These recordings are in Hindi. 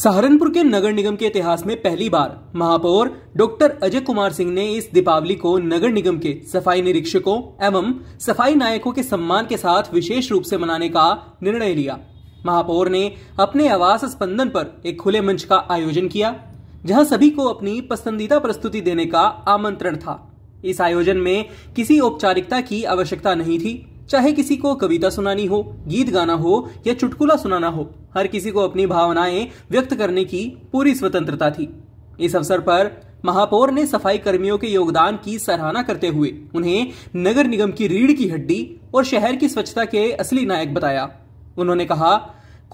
सहारनपुर के नगर निगम के इतिहास में पहली बार महापौर डॉक्टर अजय कुमार सिंह ने इस दीपावली को नगर निगम के सफाई निरीक्षकों एवं सफाई नायकों के सम्मान के साथ विशेष रूप से मनाने का निर्णय लिया महापौर ने अपने आवास स्पंदन पर एक खुले मंच का आयोजन किया जहां सभी को अपनी पसंदीदा प्रस्तुति देने का आमंत्रण था इस आयोजन में किसी औपचारिकता की आवश्यकता नहीं थी चाहे किसी को कविता सुनानी हो गीत गाना हो या चुटकुला सुनाना हो हर किसी को अपनी भावनाएं व्यक्त करने की पूरी स्वतंत्रता थी इस अवसर पर महापौर ने सफाई कर्मियों के योगदान की सराहना करते हुए उन्हें नगर निगम की रीढ़ की हड्डी और शहर की स्वच्छता के असली नायक बताया उन्होंने कहा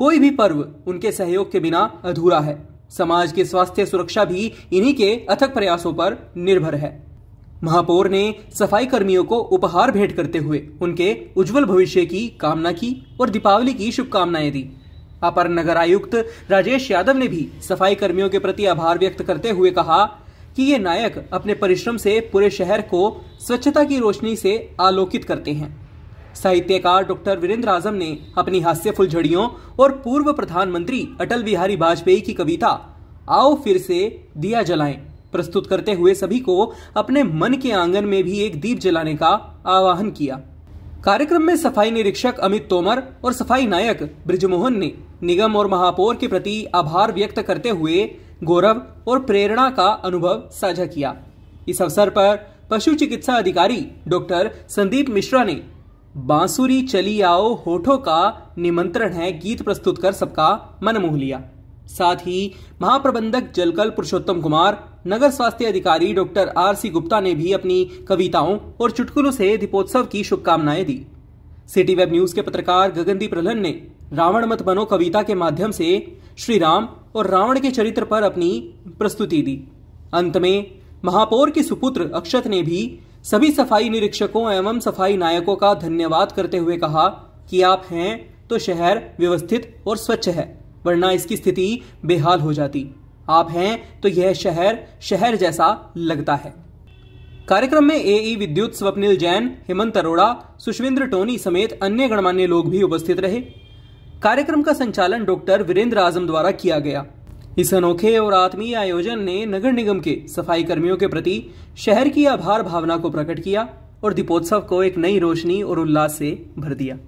कोई भी पर्व उनके सहयोग के बिना अधूरा है समाज के स्वास्थ्य सुरक्षा भी इन्हीं के अथक प्रयासों पर निर्भर है महापौर ने सफाई कर्मियों को उपहार भेंट करते हुए उनके उज्जवल भविष्य की कामना की और दीपावली की शुभकामनाएं दी अपर नगर आयुक्त राजेश यादव ने भी सफाई कर्मियों के प्रति आभार व्यक्त करते हुए कहा कि ये नायक अपने परिश्रम से पूरे शहर को स्वच्छता की रोशनी से आलोकित करते हैं साहित्यकार डॉक्टर वीरेंद्र आजम ने अपनी हास्यफुल झड़ियों और पूर्व प्रधानमंत्री अटल बिहारी वाजपेयी की कविता आओ फिर से दिया जलाएं प्रस्तुत करते हुए सभी को अपने मन के आंगन में भी एक दीप जलाने का आह्वान किया कार्यक्रम में सफाई निरीक्षक अमित तोमर और सफाई नायक ब्रिजमोहन ने निगम और महापौर के प्रति आभार व्यक्त करते हुए गौरव और प्रेरणा का अनुभव साझा किया इस अवसर पर पशु चिकित्सा अधिकारी डॉक्टर संदीप मिश्रा ने बांसुरी चली आओ होठों का निमंत्रण है गीत प्रस्तुत कर सबका मन मोह लिया साथ ही महाप्रबंधक जलकल पुरुषोत्तम कुमार नगर स्वास्थ्य अधिकारी डॉक्टर आर सी गुप्ता ने भी अपनी कविताओं और चुटकुलों से दीपोत्सव की शुभकामनाएं दी सिटी वेब न्यूज के पत्रकार गगनदीप रलन ने रावण मत बनो कविता के माध्यम से श्री राम और रावण के चरित्र पर अपनी प्रस्तुति दी अंत में महापौर के सुपुत्र अक्षत ने भी सभी सफाई निरीक्षकों एवं सफाई नायकों का धन्यवाद करते हुए कहा कि आप हैं तो शहर व्यवस्थित और स्वच्छ है वरना इसकी स्थिति बेहाल हो जाती आप हैं तो यह शहर शहर जैसा लगता है कार्यक्रम में ए e विद्युत स्वप्निल जैन हेमंत अरोड़ा सुशविंद्र टोनी समेत अन्य गणमान्य लोग भी उपस्थित रहे कार्यक्रम का संचालन डॉक्टर वीरेंद्र आजम द्वारा किया गया इस अनोखे और आत्मीय आयोजन ने नगर निगम के सफाई कर्मियों के प्रति शहर की आभार भावना को प्रकट किया और दीपोत्सव को एक नई रोशनी और उल्लास से भर दिया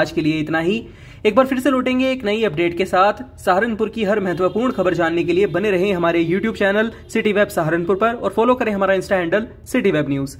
आज के लिए इतना ही एक बार फिर से लौटेंगे एक नई अपडेट के साथ सहारनपुर की हर महत्वपूर्ण खबर जानने के लिए बने रहे हमारे YouTube channel City Web Saharanpur पर और फॉलो करें हमारा insta handle City Web news